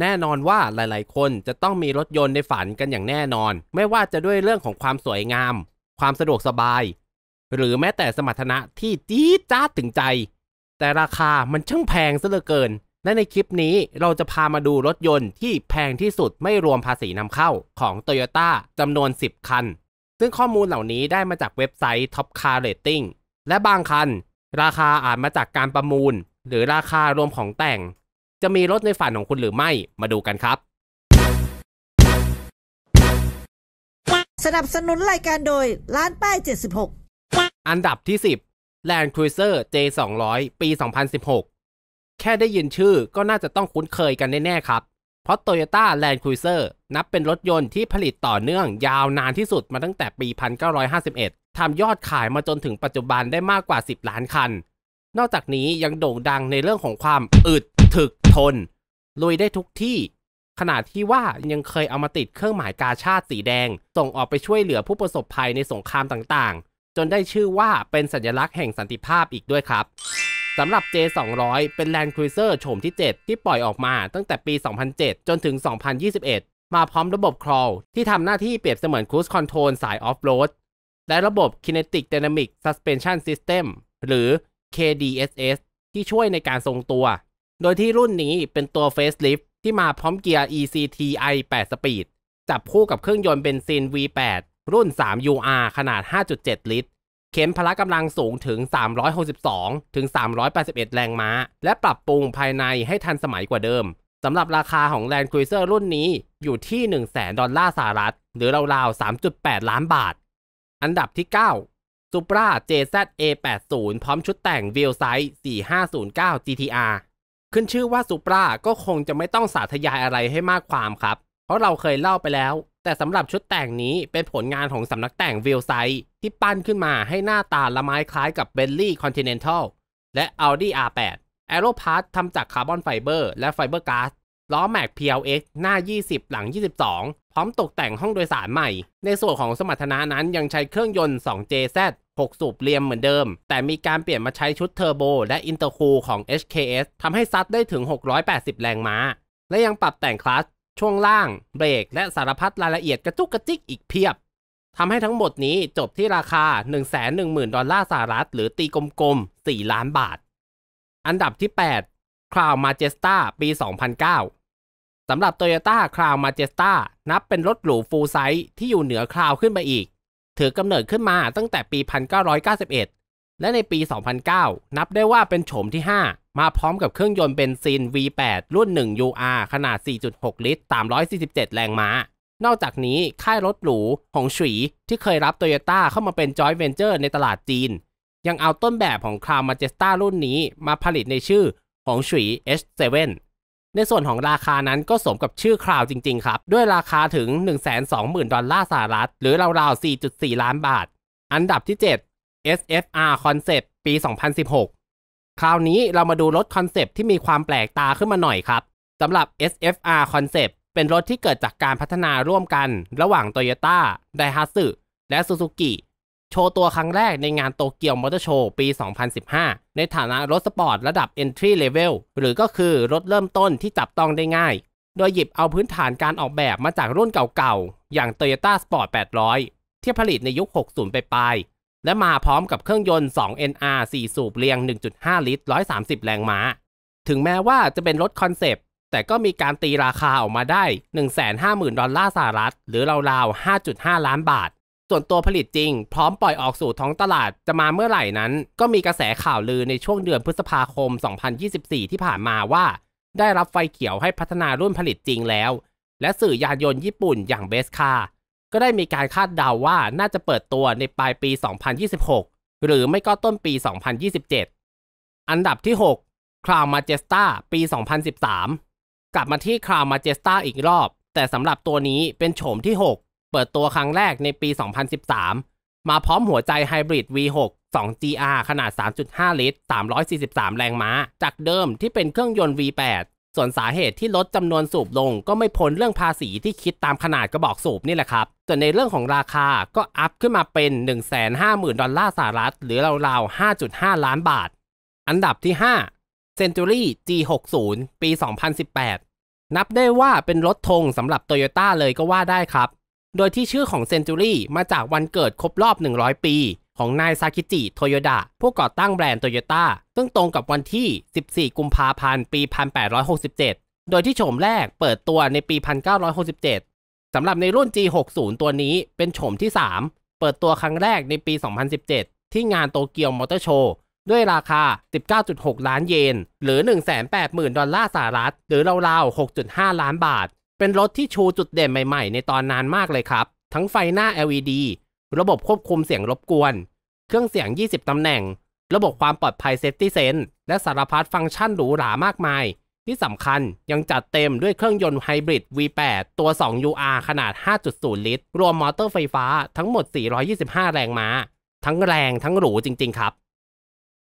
แน่นอนว่าหลายๆ คนจะต้องมีรถยนต์ในฝันกันอย่างแน่นอน ไม่ว่าจะด้วยเรื่องของความสวยงาม ความสะดวกสบาย หรือแม้แต่สมรรถนะที่จี๊ดจ้าถึงใจ แต่ราคามันช่างแพงซะเหลือเกิน และในคลิปนี้เราจะพามาดูรถยนต์ที่แพงที่สุดไม่รวมภาษีนำเข้าของ t o y ยต้าจำนวน 10 คัน ซึ่งข้อมูลเหล่านี้ได้มาจากเว็บไซต์ Top Car Rating และบางคันราคาอาจมาจากการประมูล หรือราคารวมของแต่งจะมีรถในฝันของคุณหรือไม่มาดูกันครับ สนับสนุนรายการโดยร้านป้าย 76 อันดับที่ 10 Land Cruiser J200 ปี 2016 แค่ได้ยินชื่อก็น่าจะต้องคุ้นเคยกันแน่ๆครับ เพราะ Toyota Land Cruiser นับเป็นรถยนต์ที่ผลิตต่อเนื่อง ยาวนานที่สุดมาตั้งแต่ปี 1951ทำยอดขายมาจนถึงปัจจุบันได้มากกว่า 10 ล้านคัน นอกจากนี้ยังโด่งดังในเรื่องของความอึดถึกนลุยได้ทุกที่ ขนาดที่ว่ายังเคยเอามาติดเครื่องหมายกาชาติสีแดง ส่งออกไปช่วยเหลือผู้ประสบภัยในสงครามต่างๆ จนได้ชื่อว่าเป็นสัญลักษณ์แห่งสันติภาพอีกด้วยครับ สำหรับ J200 เป็นแลนด์ครูเซอร์โฉมที่ 7 ที่ปล่อยออกมาตั้งแต่ปี 2007 จนถึง 2021 มาพร้อมระบบครอลที่ทำหน้าที่เปรียบเสมือนครูซคอนโทรลสายออฟโรด และระบบ Kinetic Dynamic Suspension System หรือ KDSS ที่ช่วยในการทรงตัวโดยที่รุ่นนี้เป็นตัวเฟซลิฟที่มาพร้อมเกียร์ ECTI 8 สปีด จับคู่กับเครื่องยนต์เบนซิน V8 รุ่น 3UR ขนาด 5.7 ลิตรเข็มพละกำลังสูงถึง 362 ถึง 381 แรงม้า และปรับปรุงภายในให้ทันสมัยกว่าเดิมสำหรับราคาของ Land Cruiser รุ่นนี้อยู่ที่ 100,000ดอลลาร์สหรัฐหรือราวๆ3.8 ล้านบาท อันดับที่ 9 Supra JZA80 พร้อมชุดแต่ง Wheelsize 4509 GTR ขึ้นชื่อว่าซูปราก็คงจะไม่ต้องสาธยายอะไรให้มากความครับ เพราะเราเคยเล่าไปแล้ว แต่สำหรับชุดแต่งนี้เป็นผลงานของสำนักแต่งวิลไซที่ปั้นขึ้นมาให้หน้าตาละไม้คล้ายกับเบนลี่คอนติเนนทัลและ Audi R8 a e r o p a r t ทำจากคาร์บอนไฟเบอร์และไฟเบอร์ก๊าซล้อแม็ก PLX หน้า 20 หลัง 22 พร้อมตกแต่งห้องโดยสารใหม่ ในส่วนของสมรรถนะนั้นยังใช้เครื่องยนต์ 2JZ 6 สูบเรียมเหมือนเดิม แต่มีการเปลี่ยนมาใช้ชุดเทอร์โบและอินเตอร์คูลของ HKS ทำให้ซัดได้ถึง 680 แรงม้า และยังปรับแต่งคลัตช์ช่วงล่าง เบรก และสารพัดรายละเอียดกระจุกกระจิกอีกเพียบทำให้ทั้งหมดนี้จบที่ราคา 110,000 ดอลลาร์สหรัฐ หรือตีกลมๆ4ล้านบาท อันดับที่8 Crown Majesta ปี 2009สำหรับ t o y ยต a Crown m a j e s t านับเป็นรถหรูฟูลไซส์ที่อยู่เหนือคราวขึ้นไปอีก ถือกำเนิดขึ้นมาตั้งแต่ปี 1991 และในปี 2009 นับได้ว่าเป็นโฉมที่ 5 มาพร้อมกับเครื่องยนต์เบนซิน V8 รุ่น1 UR ขนาด 4.6 ลิตร 347 แรงม้า นอกจากนี้ค่ายรถหรูของฉีที่เคยรับ t o y ยต a เข้ามาเป็นจอยเวนเจอร์ในตลาดจีน ยังเอาต้นแบบของคราวมาเจสตารุ่นนี้มาผลิตในชื่อของฉี H7 ในส่วนของราคานั้นก็สมกับชื่อคราวจริง ๆ ครับ ด้วยราคาถึง 120,000 ดอลลาร์สหรัฐ หรือราวๆ4.4 ล้านบาท อันดับที่ 7 SFR Concept ปี 2016 คราวนี้เรามาดูรถคอนเซปที่มีความแปลกตาขึ้นมาหน่อยครับสำหรับ SFR Concept เป็นรถที่เกิดจากการพัฒนาร่วมกัน ระหว่าง Toyota, Daihatsu และ Suzuki โชว์ตัวครั้งแรกในงานโตเกียวมอเตอร์โชว์ปี 2015 ในฐานะรถสปอร์ตระดับ Entry Level หรือก็คือรถเริ่มต้นที่จับต้องได้ง่าย โดยหยิบเอาพื้นฐานการออกแบบมาจากรุ่นเก่าๆ อย่าง Toyota Sport 800 ที่ผลิตในยุค 60 ไปปลายและมาพร้อมกับเครื่องยนต์ 2NR 4 สูบเรียง 1.5 ลิตร 130 แรงม้า ถึงแม้ว่าจะเป็นรถคอนเซปต์ แต่ก็มีการตีราคาออกมาได้ 150,000 ดอลลาร์สหรัฐ หรือราวๆ 5.5 ล้านบาทส่วนตัวผลิตจริงพร้อมปล่อยออกสู่ท้องตลาดจะมาเมื่อไหร่นั้น ก็มีกระแสข่าวลือในช่วงเดือนพฤษภาคม 2024 ที่ผ่านมาว่า ได้รับไฟเขียวให้พัฒนารุ่นผลิตจริงแล้ว และสื่อยานยนต์ญี่ปุ่นอย่างเบสคาก็ได้มีการคาดเดาวว่าน่าจะเปิดตัวในปลายปี 2026 หรือไม่ก็ต้นปี 2027 อันดับที่6 c r o w n Majesta ปี 2013 กลับมาที่ c r o w n Majesta อีกรอบ แต่สำหรับตัวนี้เป็นโฉมที่ 6เปิดตัวครั้งแรกในปี 2013 มาพร้อมหัวใจไฮบริด V6 2GR ขนาด 3.5 ลิตร 343 แรงม้า จากเดิมที่เป็นเครื่องยนต์ V8 ส่วนสาเหตุที่ลดจำนวนสูบลงก็ไม่พ้นเรื่องภาษีที่คิดตามขนาดกระบอกสูบนี่แหละครับส่วนในเรื่องของราคาก็อัพขึ้นมาเป็น 150,000 ดอลลาร์สหรัฐ หรือราวๆ5.5 ล้านบาท อันดับที่ 5 Century G60 ปี 2018 นับได้ว่าเป็นรถธงสำหรับโตโยต้าเลยก็ว่าได้ครับโดยที่ชื่อของเซนจูรี่มาจากวันเกิดครบรอบ 100 ปี ของนายซากิจิ โตโยดะ ผู้ก่อตั้งแบรนด์โตโยต้าซึ่งตรงกับวันที่ 14 กุมภาพันธ์ ปี 1867 โดยที่โฉมแรกเปิดตัวในปี 1967 สำหรับในรุ่น G60 ตัวนี้เป็นโฉมที่ 3 เปิดตัวครั้งแรกในปี 2017 ที่งานโตเกียวมอเตอร์โชว์ ด้วยราคา 19.6 ล้านเยน หรือ 180,000 ดอลลาร์สหรัฐ หรือราวๆ 6.5 ล้านบาทเป็นรถที่โชว์จุดเด่นใหม่ ๆในตอนนานมากเลยครับ ทั้งไฟหน้า LED ระบบควบคุมเสียงรบกวน เครื่องเสียง 20 ตำแหน่ง ระบบความปลอดภัย Safety Sense และสารพัดฟังก์ชันหรูหรามากมาย ที่สำคัญยังจัดเต็มด้วยเครื่องยนต์ไฮบริด V8 ตัว 2UR ขนาด 5.0 ลิตร รวมมอเตอร์ไฟฟ้าทั้งหมด 425 แรงม้า ทั้งแรงทั้งหรูจริงๆ ครับ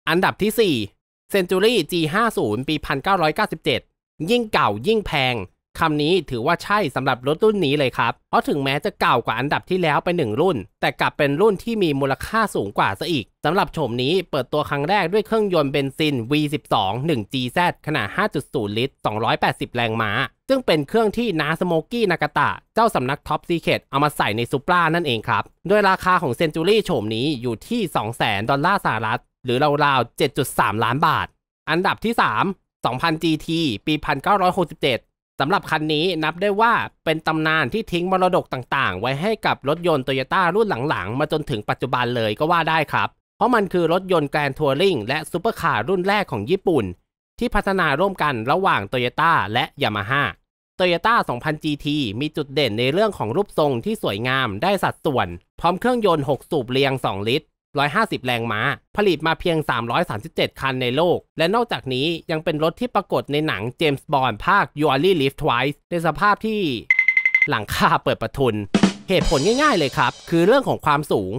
อันดับที่ 4 Century G50 ปี 1997 ยิ่งเก่ายิ่งแพงคำนี้ถือว่าใช่สำหรับรถรุ่นนี้เลยครับ เพราะถึงแม้จะเก่ากว่าอันดับที่แล้วไป 1 รุ่น แต่กลับเป็นรุ่นที่มีมูลค่าสูงกว่าซะอีก สำหรับโฉมนี้เปิดตัวครั้งแรกด้วยเครื่องยนต์เบนซิน V12 1GZ ขนาด 5.0 ลิตร 280 แรงม้า ซึ่งเป็นเครื่องที่นาสโมกี้นากาตะ เจ้าสำนักท็อปซีเคดเอามาใส่ในซูปรานั่นเองครับโดยราคาของเซนจูรี่โฉมนี้อยู่ที่ 200,000 ดอลลาร์สหรัฐ หรือราวๆ 7.3 ล้านบาท อันดับที่ 3 2000 GT ปี1967สำหรับคันนี้นับได้ว่าเป็นตำนานที่ทิ้งมรดกต่างๆ ไว้ให้กับรถยนต์โตโยต้ารุ่นหลังๆ มาจนถึงปัจจุบันเลยก็ว่าได้ครับ เพราะมันคือรถยนต์แกรนทัวริงและซูเปอร์คาร์รุ่นแรกของญี่ปุ่น ที่พัฒนาร่วมกันระหว่างโตโยต้าและยามาฮ่าโตโยต้า 2000 GT มีจุดเด่นในเรื่องของรูปทรงที่สวยงามได้สัดส่วน พร้อมเครื่องยนต์6สูบเรียง2ลิตร150 แรงม้า ผลิตมาเพียง 337 คันในโลก และนอกจากนี้ยังเป็นรถที่ปรากฏในหนังเจมส์บอนด์ภาค You Only Live Twice ในสภาพที่ หลังคาเปิดประทุน เหตุผลง่ายๆเลยครับ คือเรื่องของความสูง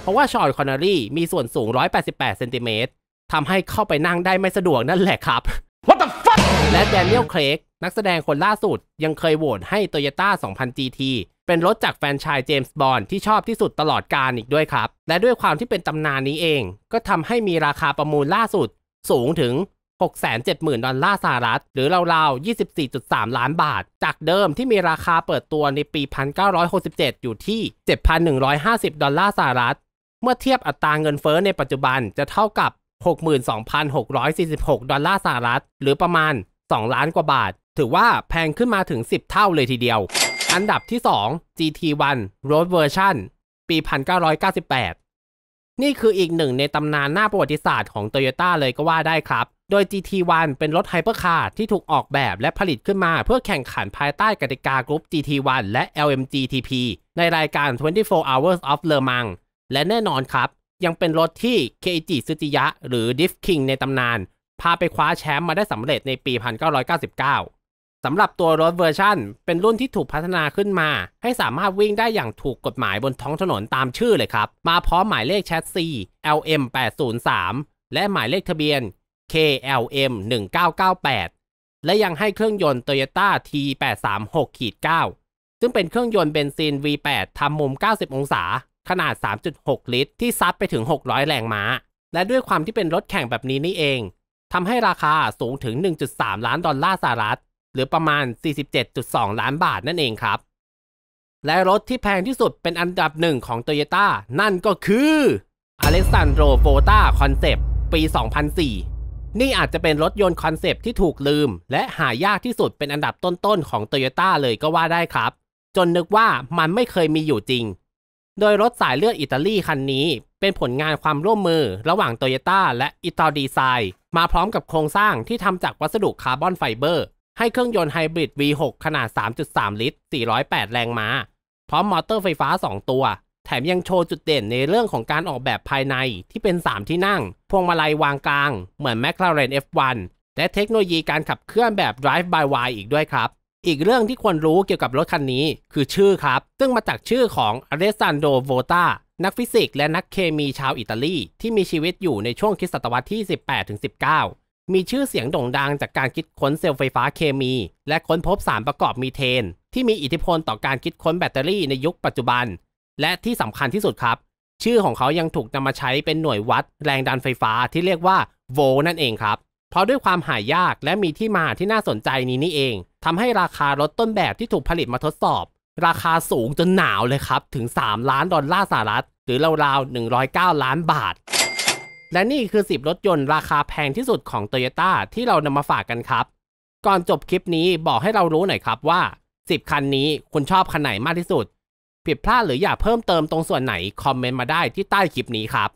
เพราะว่าชอนคอนเนอรี่มีส่วนสูง 188เซนติเมตร ทำให้เข้าไปนั่งได้ไม่สะดวกนั่นแหละครับ What the fuck และแดเนียลเครกนักแสดงคนล่าสุดยังเคยโหวตให้ Toyota 2000 GT เป็นรถจากแฟนชายเจมส์บอนด์ที่ชอบที่สุดตลอดกาลอีกด้วยครับ และด้วยความที่เป็นตำนานนี้เอง ก็ทำให้มีราคาประมูลล่าสุด สูงถึง 670,000 ดอลลาร์สหรัฐหรือราวๆ 24.3 ล้านบาท จากเดิมที่มีราคาเปิดตัวในปี 1967 อยู่ที่ 7,150 ดอลลาร์สหรัฐเมื่อเทียบอัตราเงินเฟ้อในปัจจุบันจะเท่ากับ 62,646 ดอลลาร์สหรัฐ หรือประมาณ 2 ล้านกว่าบาท ถือว่าแพงขึ้นมาถึง 10 เท่าเลยทีเดียวอันดับที่ 2 GT1 Road Version ปี 1998 นี่คืออีกหนึ่งในตำนาน หน้าประวัติศาสตร์ของ Toyota เลยก็ว่าได้ครับ โดย GT1 เป็นรถไฮเปอร์คาร์ที่ถูกออกแบบและผลิตขึ้นมาเพื่อแข่งขันภายใต้กติกากรุ๊ป GT1 และ LMGTP ในรายการ 24 Hours of Le Mans และแน่นอนครับ ยังเป็นรถที่เคจิซุจิยะ หรือดิฟคิงในตำนาน พาไปคว้าแชมป์มาได้สำเร็จในปี 1999สำหรับตัวรถเวอร์ชันเป็นรุ่นที่ถูกพัฒนาขึ้นมา ให้สามารถวิ่งได้อย่างถูกกฎหมายบนท้องถนนตามชื่อเลยครับ มาพร้อมหมายเลขแชสซี LM803 และหมายเลขทะเบียน KLM1998 และยังให้เครื่องยนต์ Toyota T836-9 ซึ่งเป็นเครื่องยนต์เบนซิน V8 ทำมุม 90 องศา ขนาด 3.6 ลิตร ที่ซัดไปถึง 600 แรงม้า และด้วยความที่เป็นรถแข่งแบบนี้นี่เองทำให้ราคาสูงถึง 1.3 ล้านดอลลาร์สหรัฐรือประมาณ 47.2 ล้านบาทนั่นเองครับ และรถที่แพงที่สุดเป็นอันดับหนึ่งของ t o y ต้านั่นก็คือ a l e x ซานโดรโฟต้าคอนเซปี 2004 นี่อาจจะเป็นรถยนต์คอนเซปต์ที่ถูกลืม และหายากที่สุดเป็นอันดับต้นๆของ t o y ต้าเลยก็ว่าได้ครับ จนนึกว่ามันไม่เคยมีอยู่จริง โดยรถสายเลือดอิตาลีคันนี้เป็นผลงานความร่วมมือระหว่าง t o y ต้าและอิตาดีไซน์มาพร้อมกับโครงสร้างที่ทำจากวัสดุคาร์บอนไฟเบอร์ให้เครื่องยนต์ไฮบริด V6 ขนาด 3.3 ลิตร 408 แรงม้า พร้อมมอเตอร์ไฟฟ้า 2 ตัว แถมยังโชว์จุดเด่นในเรื่องของการออกแบบภายในที่เป็น 3 ที่นั่ง พวงมาลัยวางกลาง เหมือน McLaren F1 และเทคโนโลยีการขับเคลื่อนแบบ drive by wire อีกด้วยครับ อีกเรื่องที่ควรรู้เกี่ยวกับรถคันนี้ คือชื่อครับ ซึ่งมาจากชื่อของ อเลสซานโดโวตานักฟิสิกส์และนักเคมีชาวอิตาลี ที่มีชีวิตอยู่ในช่วงคริสตศตวรรษที่ 18-19มีชื่อเสียงโด่งดังจากการคิดค้นเซลล์ไฟฟ้าเคมี และค้นพบสารประกอบมีเทน ที่มีอิทธิพลต่อการคิดค้นแบตเตอรี่ในยุคปัจจุบัน และที่สำคัญที่สุดครับ ชื่อของเขายังถูกนำมาใช้เป็นหน่วยวัดแรงดันไฟฟ้าที่เรียกว่าโวนั่นเองครับ เพราะด้วยความหายากและมีที่มาที่น่าสนใจนี้นี่เองทำให้ราคารถต้นแบบที่ถูกผลิตมาทดสอบ ราคาสูงจนหนาวเลยครับ ถึง 3 ล้านดอลลาร์สหรัฐ หรือราวๆ109 ล้านบาทและนี่คือ 10 รถยนต์ราคาแพงที่สุดของ t o y ยต้ที่เรานำมาฝากกันครับ ก่อนจบคลิปนี้บอกให้เรารู้หน่อยครับว่า 10 คันนี้คุณชอบคันไหนมากที่สุด ผิดพลาดหรืออยากเพิ่มเติมตรงส่วนไหน คอมเมนต์มาได้ที่ใต้คลิปนี้ครับ